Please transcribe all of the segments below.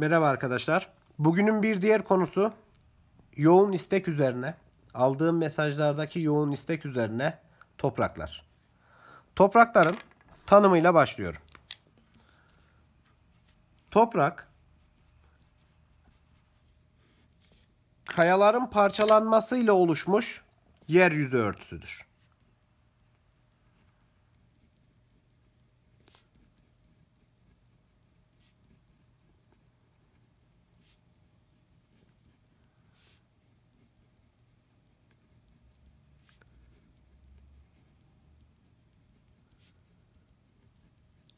Merhaba arkadaşlar. Bugünün bir diğer konusu yoğun istek üzerine, aldığım mesajlardaki yoğun istek üzerine topraklar. Toprakların tanımıyla başlıyorum. Toprak kayaların parçalanmasıyla oluşmuş yeryüzü örtüsüdür.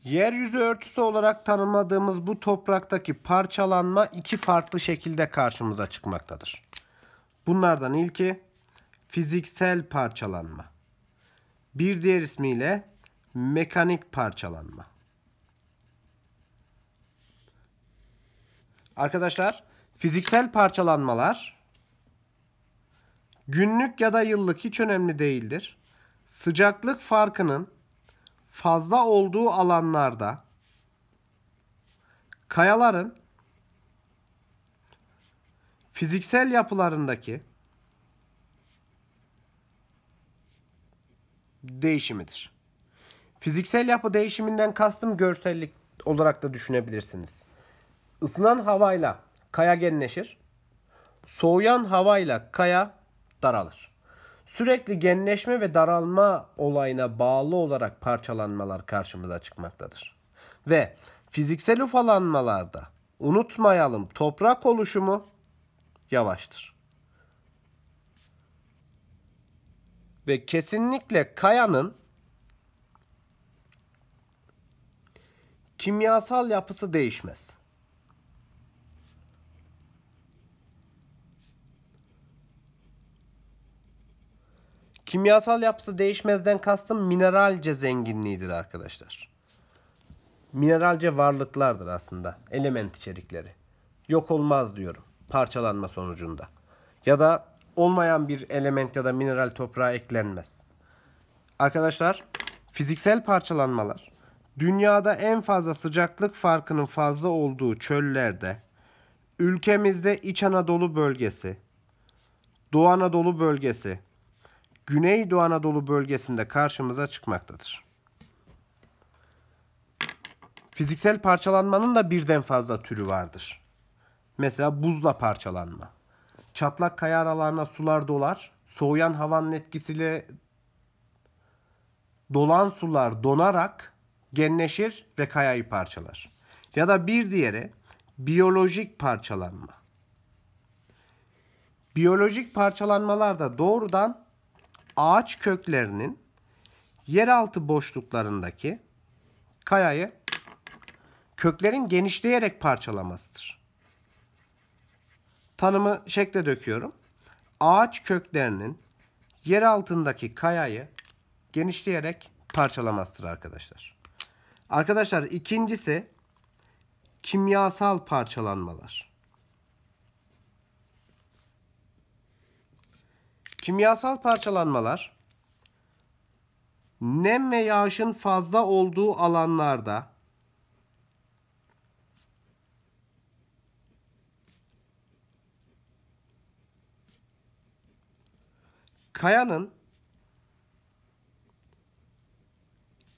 Yeryüzü örtüsü olarak tanımladığımız bu topraktaki parçalanma iki farklı şekilde karşımıza çıkmaktadır. Bunlardan ilki fiziksel parçalanma. Bir diğer ismiyle mekanik parçalanma. Arkadaşlar fiziksel parçalanmalar günlük ya da yıllık hiç önemli değildir. Sıcaklık farkının fazla olduğu alanlarda kayaların fiziksel yapılarındaki değişimidir. Fiziksel yapı değişiminden kastım görsellik olarak da düşünebilirsiniz. Isınan havayla kaya genleşir. Soğuyan havayla kaya daralır sürekli genleşme ve daralma olayına bağlı olarak parçalanmalar karşımıza çıkmaktadır. Ve fiziksel ufalanmalarda unutmayalım toprak oluşumu yavaştır. Ve kesinlikle kayanın kimyasal yapısı değişmez. Kimyasal yapısı değişmezden kastım mineralce zenginliğidir arkadaşlar. Mineralce varlıklardır aslında element içerikleri. Yok olmaz diyorum parçalanma sonucunda. Ya da olmayan bir element ya da mineral toprağa eklenmez. Arkadaşlar fiziksel parçalanmalar dünyada en fazla sıcaklık farkının fazla olduğu çöllerde, ülkemizde İç Anadolu bölgesi, Doğu Anadolu bölgesi, Güneydoğu Anadolu bölgesinde karşımıza çıkmaktadır. Fiziksel parçalanmanın da birden fazla türü vardır. Mesela buzla parçalanma. Çatlak kaya aralarına sular dolar. Soğuyan havanın etkisiyle dolan sular donarak genleşir ve kayayı parçalar. Ya da bir diğeri biyolojik parçalanma. Biyolojik parçalanmalar da doğrudan ağaç köklerinin yeraltı boşluklarındaki kayayı köklerin genişleyerek parçalamasıdır. Tanımı şekle döküyorum. Ağaç köklerinin yer altındaki kayayı genişleyerek parçalamasıdır arkadaşlar. Arkadaşlar ikincisi kimyasal parçalanmalar. Kimyasal parçalanmalar nem ve yağışın fazla olduğu alanlarda kayanın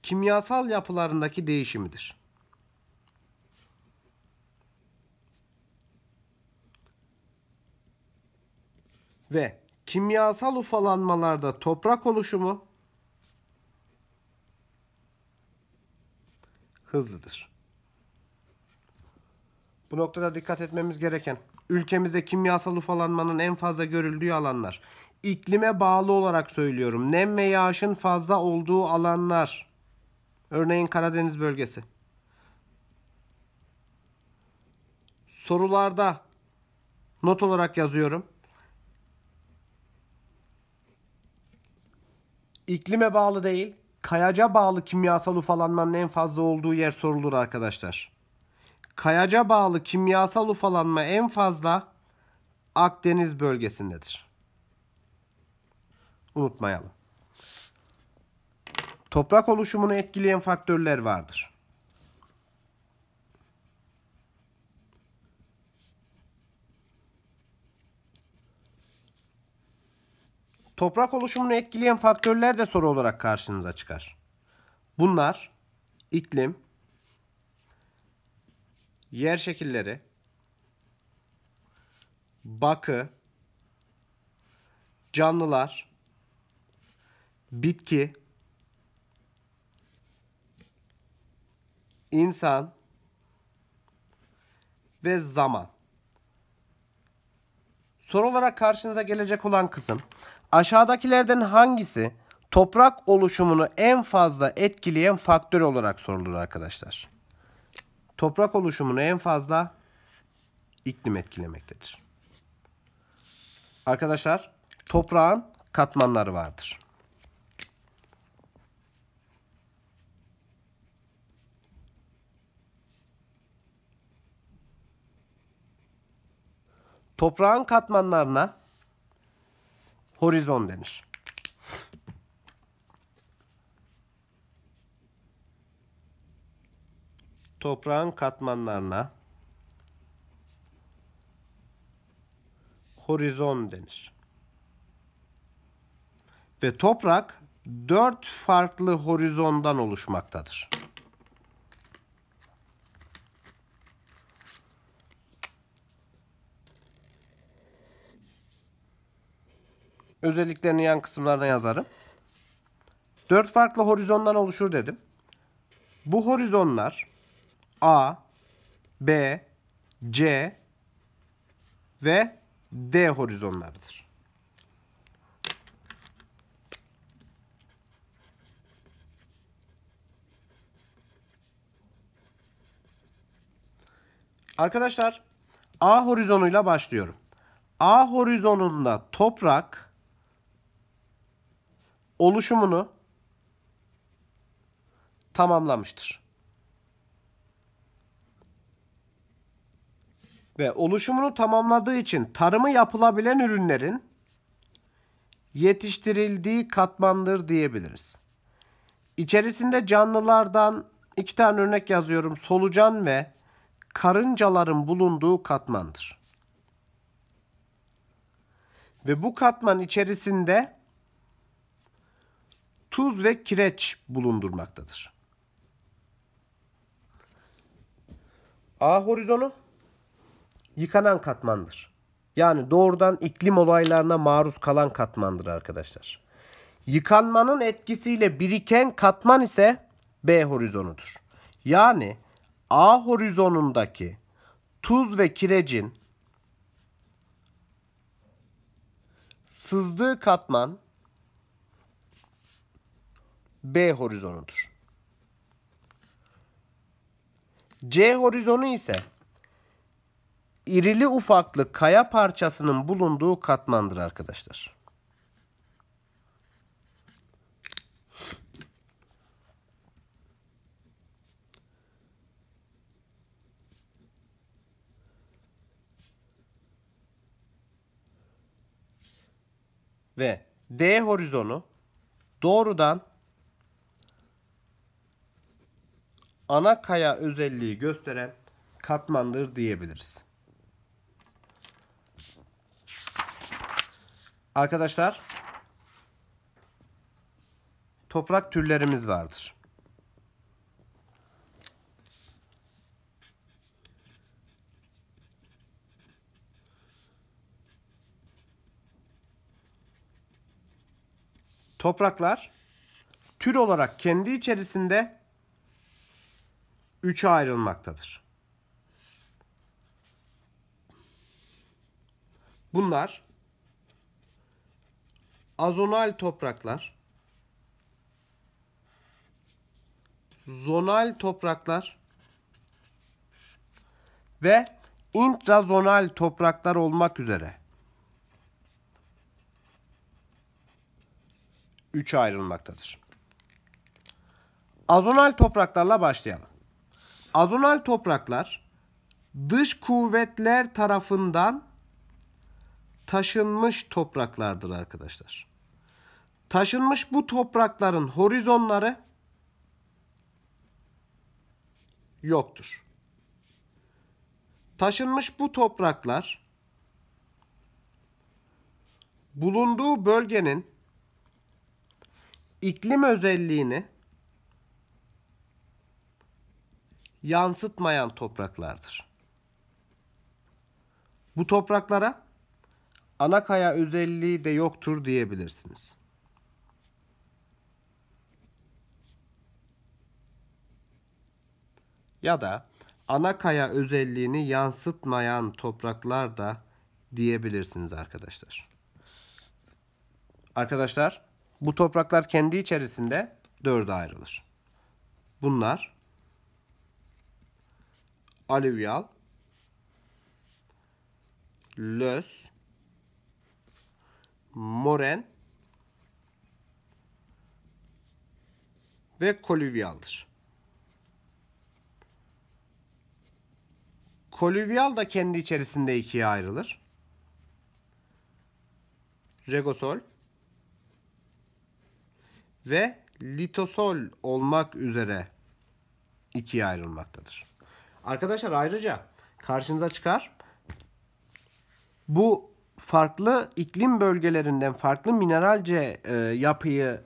kimyasal yapılarındaki değişimidir. Ve kimyasal ufalanmalarda toprak oluşumu hızlıdır. Bu noktada dikkat etmemiz gereken ülkemizde kimyasal ufalanmanın en fazla görüldüğü alanlar. iklime bağlı olarak söylüyorum. Nem ve yağışın fazla olduğu alanlar. Örneğin Karadeniz bölgesi. Sorularda not olarak yazıyorum. İklime bağlı değil, kayaca bağlı kimyasal ufalanmanın en fazla olduğu yer sorulur arkadaşlar. Kayaca bağlı kimyasal ufalanma en fazla Akdeniz bölgesindedir. Unutmayalım. Toprak oluşumunu etkileyen faktörler vardır. Toprak oluşumunu etkileyen faktörler de soru olarak karşınıza çıkar. Bunlar iklim, yer şekilleri, bakı, canlılar, bitki, insan ve zaman. Soru olarak karşınıza gelecek olan kısım Aşağıdakilerden hangisi toprak oluşumunu en fazla etkileyen faktör olarak sorulur arkadaşlar? Toprak oluşumunu en fazla iklim etkilemektedir. Arkadaşlar toprağın katmanları vardır. Toprağın katmanlarına horizon denir. Toprağın katmanlarına horizon denir. Ve toprak dört farklı horizondan oluşmaktadır. Özelliklerini yan kısımlarına yazarım. Dört farklı horizondan oluşur dedim. Bu horizonlar A, B, C ve D horizonlarıdır. Arkadaşlar A horizonuyla başlıyorum. A horizonunda toprak oluşumunu tamamlamıştır. Ve oluşumunu tamamladığı için tarımı yapılabilen ürünlerin yetiştirildiği katmandır diyebiliriz. İçerisinde canlılardan iki tane örnek yazıyorum. Solucan ve karıncaların bulunduğu katmandır. Ve bu katman içerisinde tuz ve kireç bulundurmaktadır. A horizonu yıkanan katmandır. Yani doğrudan iklim olaylarına maruz kalan katmandır arkadaşlar. Yıkanmanın etkisiyle biriken katman ise B horizonudur. Yani A horizonundaki tuz ve kirecin sızdığı katman B horizonudur. C horizonu ise irili ufaklı kaya parçasının bulunduğu katmandır arkadaşlar. Ve D horizonu doğrudan ana kaya özelliği gösteren katmandır diyebiliriz. Arkadaşlar toprak türlerimiz vardır. Topraklar tür olarak kendi içerisinde 3'e ayrılmaktadır. Bunlar azonal topraklar, zonal topraklar ve intrazonal topraklar olmak üzere 3'e ayrılmaktadır. Azonal topraklarla başlayalım. Azonal topraklar dış kuvvetler tarafından taşınmış topraklardır arkadaşlar. Taşınmış bu toprakların horizonları yoktur. Taşınmış bu topraklar bulunduğu bölgenin iklim özelliğini yansıtmayan topraklardır. Bu topraklara ana kaya özelliği de yoktur diyebilirsiniz. Ya da ana kaya özelliğini yansıtmayan topraklar da diyebilirsiniz arkadaşlar. Arkadaşlar bu topraklar kendi içerisinde dörde ayrılır. Bunlar alüvyal, löz, moren ve kolüvyaldır. Kolüvyal da kendi içerisinde ikiye ayrılır. Regosol ve litosol olmak üzere ikiye ayrılmaktadır. Arkadaşlar ayrıca karşınıza çıkar. Bu farklı iklim bölgelerinden farklı mineralce e, yapıyı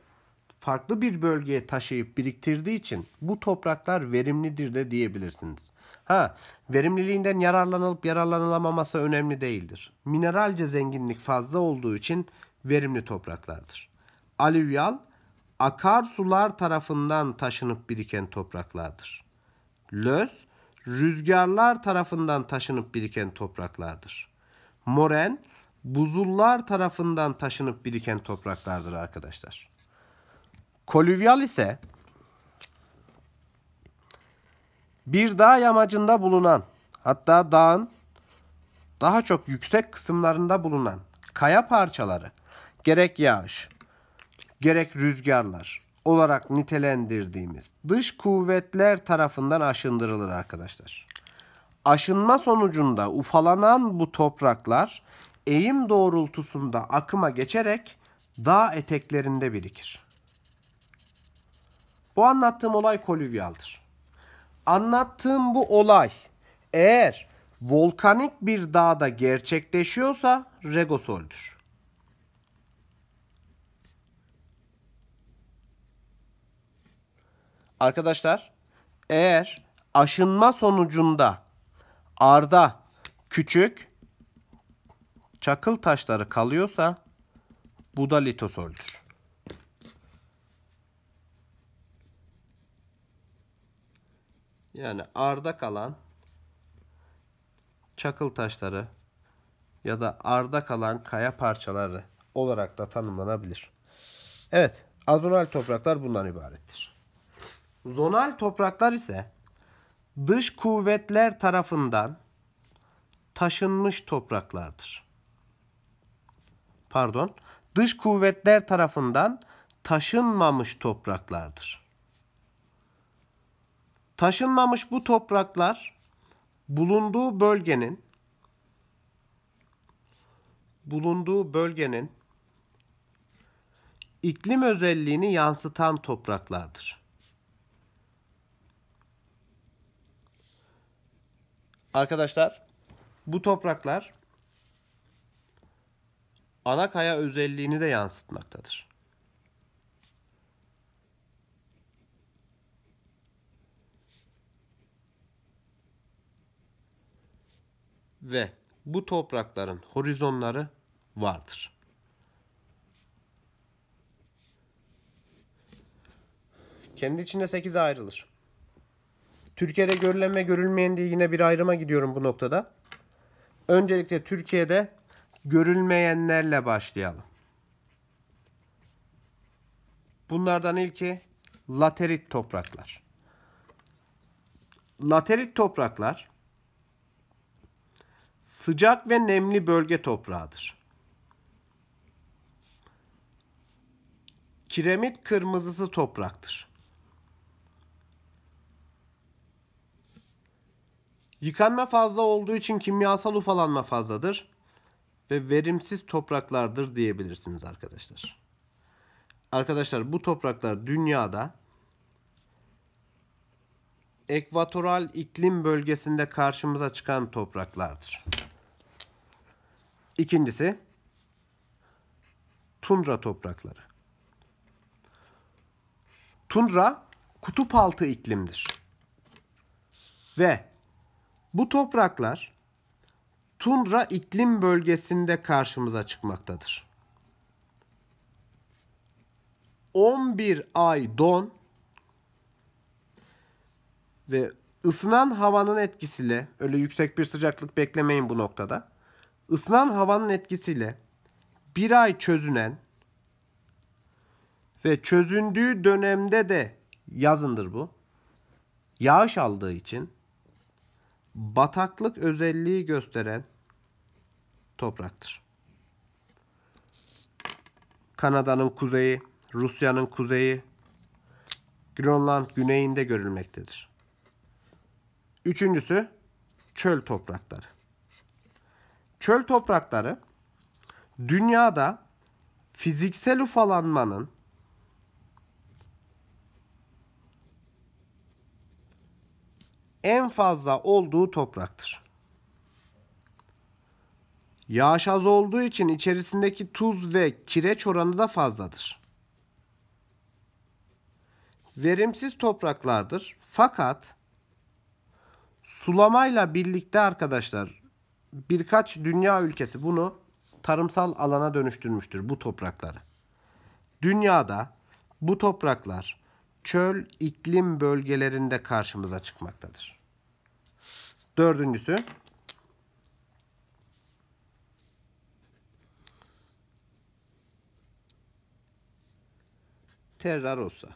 farklı bir bölgeye taşıyıp biriktirdiği için bu topraklar verimlidir de diyebilirsiniz. Ha, verimliliğinden yararlanılıp yararlanılamaması önemli değildir. Mineralce zenginlik fazla olduğu için verimli topraklardır. Alüvyal, akarsular tarafından taşınıp biriken topraklardır. Löz, rüzgarlar tarafından taşınıp biriken topraklardır. Moren buzullar tarafından taşınıp biriken topraklardır arkadaşlar. Kolüvyal ise bir dağ yamacında bulunan hatta dağın daha çok yüksek kısımlarında bulunan kaya parçaları gerek yağış gerek rüzgarlar olarak nitelendirdiğimiz dış kuvvetler tarafından aşındırılır arkadaşlar. Aşınma sonucunda ufalanan bu topraklar eğim doğrultusunda akıma geçerek dağ eteklerinde birikir. Bu anlattığım olay kolüvyaldır. Anlattığım bu olay eğer volkanik bir dağda gerçekleşiyorsa regosoldür. Arkadaşlar eğer aşınma sonucunda arda küçük çakıl taşları kalıyorsa bu da litosoldür. Yani arda kalan çakıl taşları ya da arda kalan kaya parçaları olarak da tanımlanabilir. Evet, azonal topraklar bundan ibarettir. Zonal topraklar ise dış kuvvetler tarafından taşınmış topraklardır. Pardon, dış kuvvetler tarafından taşınmamış topraklardır. Taşınmamış bu topraklar bulunduğu bölgenin bulunduğu bölgenin iklim özelliğini yansıtan topraklardır. Arkadaşlar bu topraklar ana kaya özelliğini de yansıtmaktadır. Ve bu toprakların horizonları vardır. Kendi içinde 8'e ayrılır. Türkiye'de görülen ve görülmeyen diye yine bir ayrıma gidiyorum bu noktada. Öncelikle Türkiye'de görülmeyenlerle başlayalım. Bunlardan ilki laterit topraklar. Laterit topraklar sıcak ve nemli bölge toprağıdır. Kiremit kırmızısı topraktır. Yıkanma fazla olduğu için kimyasal ufalanma fazladır ve verimsiz topraklardır diyebilirsiniz arkadaşlar. Arkadaşlar bu topraklar dünyada ekvatoral iklim bölgesinde karşımıza çıkan topraklardır. İkincisi tundra toprakları. Tundra kutup altı iklimdir. Ve bu topraklar tundra iklim bölgesinde karşımıza çıkmaktadır. 11 ay don ve ısınan havanın etkisiyle öyle yüksek bir sıcaklık beklemeyin bu noktada. Isınan havanın etkisiyle bir ay çözünen ve çözündüğü dönemde de yazındır bu. Yağış aldığı için bataklık özelliği gösteren topraktır. Kanada'nın kuzeyi, Rusya'nın kuzeyi, Grönland güneyinde görülmektedir. Üçüncüsü çöl toprakları. Çöl toprakları dünyada fiziksel ufalanmanın en fazla olduğu topraktır. Yağış az olduğu için içerisindeki tuz ve kireç oranı da fazladır. Verimsiz topraklardır. Fakat sulamayla birlikte arkadaşlar birkaç dünya ülkesi bunu tarımsal alana dönüştürmüştür bu toprakları. Dünyada bu topraklar çöl iklim bölgelerinde karşımıza çıkmaktadır. Dördüncüsü Terra Rossa.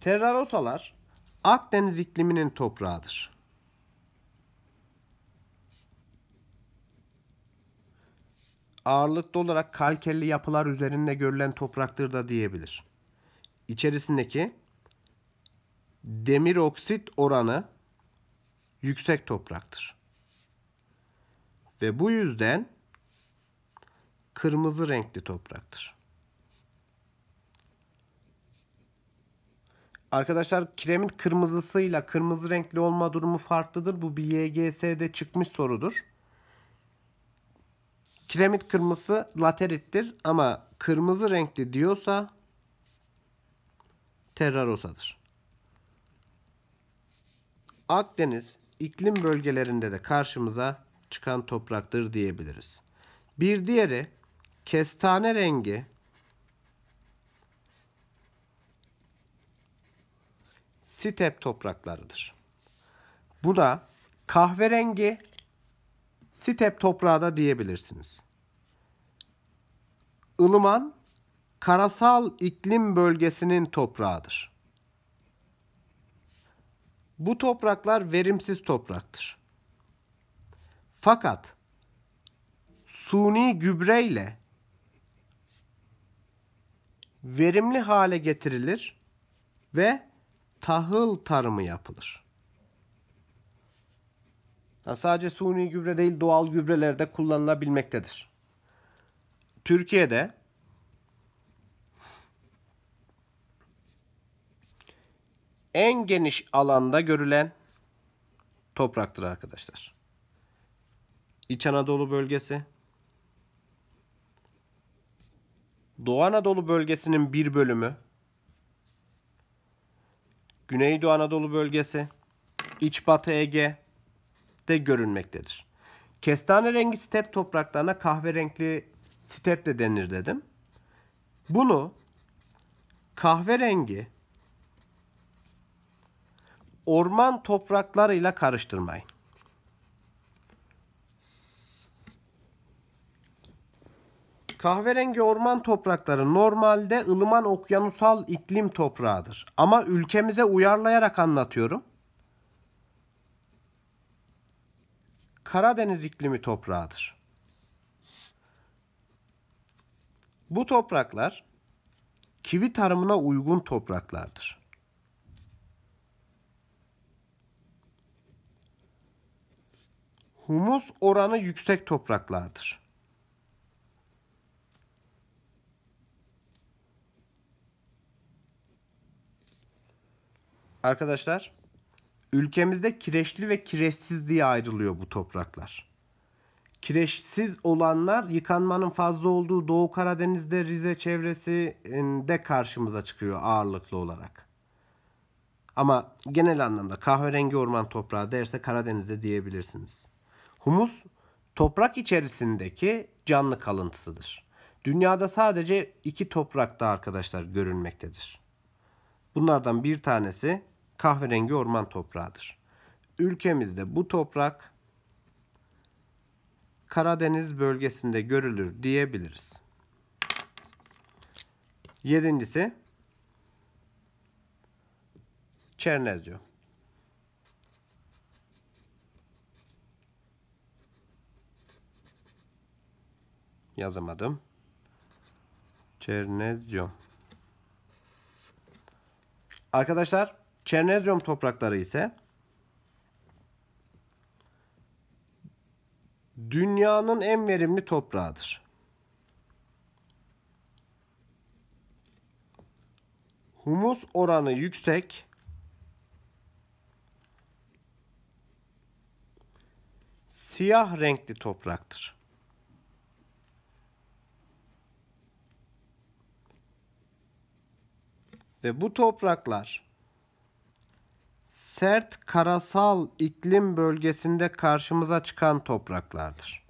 Terrarosalar Akdeniz ikliminin toprağıdır. ağırlıklı olarak kalkelli yapılar üzerinde görülen topraktır da diyebilir. İçerisindeki demir oksit oranı yüksek topraktır. Ve bu yüzden kırmızı renkli topraktır. Arkadaşlar kiremit kırmızısıyla kırmızı renkli olma durumu farklıdır. Bu bir YGS'de çıkmış sorudur. Kiremit kırmızı laterittir ama kırmızı renkli diyorsa terrarosadır. Akdeniz iklim bölgelerinde de karşımıza çıkan topraktır diyebiliriz. Bir diğeri kestane rengi step topraklarıdır. Bu da kahverengi Step toprağı da diyebilirsiniz. Ilıman karasal iklim bölgesinin toprağıdır. Bu topraklar verimsiz topraktır. Fakat suni gübre ile verimli hale getirilir ve tahıl tarımı yapılır sadece suni gübre değil doğal gübrelerde kullanılabilmektedir. Türkiye'de en geniş alanda görülen topraktır arkadaşlar. İç Anadolu bölgesi, Doğu Anadolu bölgesinin bir bölümü, Güneydoğu Anadolu bölgesi, İç Batı Ege, de görünmektedir. Kestane rengi step topraklarına kahverengi step de denir dedim. Bunu kahverengi orman topraklarıyla karıştırmayın. Kahverengi orman toprakları normalde ılıman okyanusal iklim toprağıdır. Ama ülkemize uyarlayarak anlatıyorum. Karadeniz iklimi toprağıdır. Bu topraklar kivi tarımına uygun topraklardır. Humus oranı yüksek topraklardır. Arkadaşlar Ülkemizde kireçli ve kireçsiz diye ayrılıyor bu topraklar. Kireçsiz olanlar yıkanmanın fazla olduğu Doğu Karadeniz'de Rize çevresinde karşımıza çıkıyor ağırlıklı olarak. Ama genel anlamda kahverengi orman toprağı derse Karadeniz'de diyebilirsiniz. Humus toprak içerisindeki canlı kalıntısıdır. Dünyada sadece iki toprakta arkadaşlar görünmektedir. Bunlardan bir tanesi kahverengi orman toprağıdır. Ülkemizde bu toprak Karadeniz bölgesinde görülür diyebiliriz. Yedincisi Çernezyo. Yazamadım. Çernezyo. Arkadaşlar Çernezyum toprakları ise dünyanın en verimli toprağıdır. Humus oranı yüksek. Siyah renkli topraktır. Ve bu topraklar sert karasal iklim bölgesinde karşımıza çıkan topraklardır.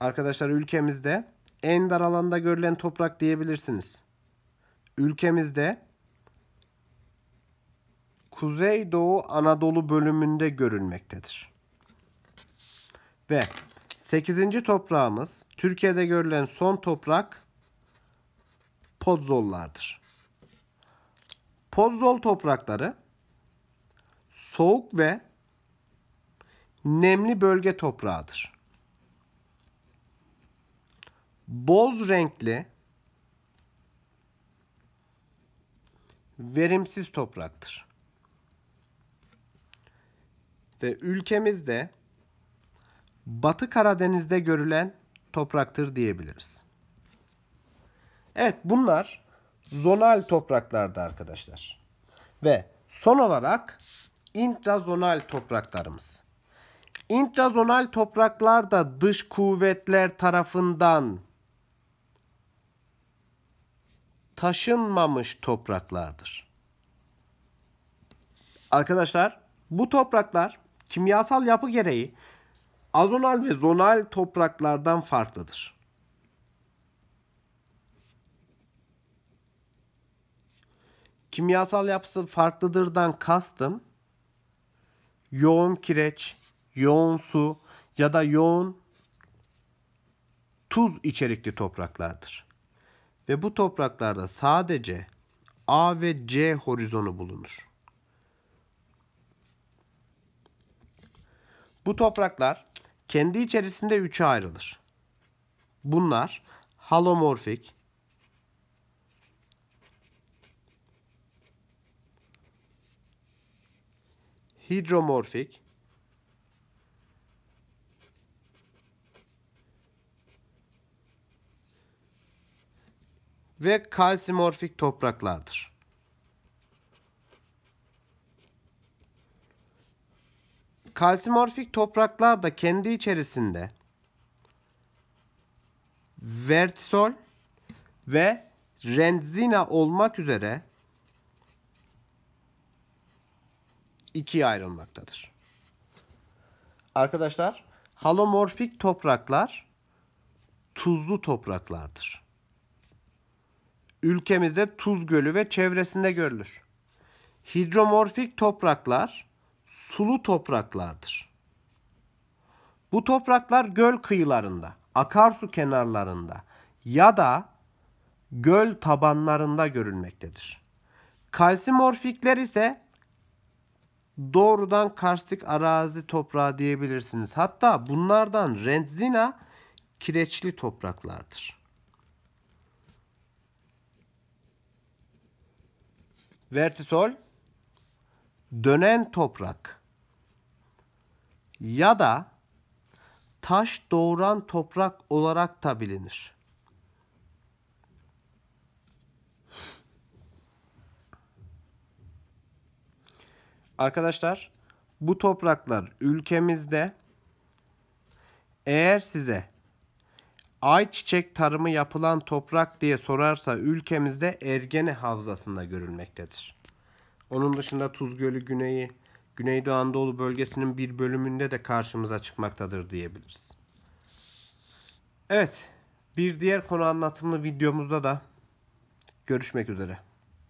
Arkadaşlar ülkemizde en dar alanda görülen toprak diyebilirsiniz. Ülkemizde Kuzeydoğu Anadolu bölümünde görülmektedir. Ve 8. toprağımız Türkiye'de görülen son toprak podzollardır. Podzol toprakları soğuk ve nemli bölge toprağıdır. Boz renkli verimsiz topraktır. Ve ülkemizde Batı Karadeniz'de görülen topraktır diyebiliriz. Evet bunlar zonal topraklardı arkadaşlar. Ve son olarak intrazonal topraklarımız. İntrazonal topraklar da dış kuvvetler tarafından taşınmamış topraklardır. Arkadaşlar bu topraklar kimyasal yapı gereği azonal ve zonal topraklardan farklıdır. Kimyasal yapısı farklıdırdan kastım yoğun kireç, yoğun su ya da yoğun tuz içerikli topraklardır. Ve bu topraklarda sadece A ve C horizonu bulunur. Bu topraklar kendi içerisinde üçe ayrılır. Bunlar halomorfik, hidromorfik ve kalsimorfik topraklardır. Kalsimorfik topraklar da kendi içerisinde vertisol ve rendzina olmak üzere ikiye ayrılmaktadır. Arkadaşlar halomorfik topraklar tuzlu topraklardır. Ülkemizde Tuz Gölü ve çevresinde görülür. Hidromorfik topraklar sulu topraklardır. Bu topraklar göl kıyılarında, akarsu kenarlarında ya da göl tabanlarında görülmektedir. Kalsimorfikler ise doğrudan karstik arazi toprağı diyebilirsiniz. Hatta bunlardan rentzina kireçli topraklardır. Vertisol dönen toprak ya da taş doğuran toprak olarak da bilinir. arkadaşlar bu topraklar ülkemizde eğer size ayçiçek tarımı yapılan toprak diye sorarsa ülkemizde Ergene Havzası'nda görülmektedir. Onun dışında Tuz Gölü Güneyi, Güneydoğu Anadolu bölgesinin bir bölümünde de karşımıza çıkmaktadır diyebiliriz. Evet, bir diğer konu anlatımlı videomuzda da görüşmek üzere.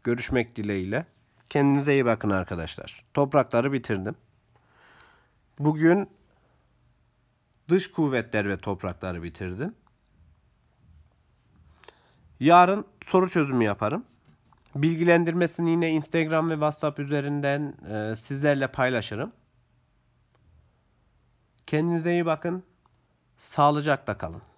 Görüşmek dileğiyle. Kendinize iyi bakın arkadaşlar. Toprakları bitirdim. Bugün dış kuvvetler ve toprakları bitirdim. Yarın soru çözümü yaparım. Bilgilendirmesini yine Instagram ve WhatsApp üzerinden e, sizlerle paylaşırım. Kendinize iyi bakın. Sağlıcakla kalın.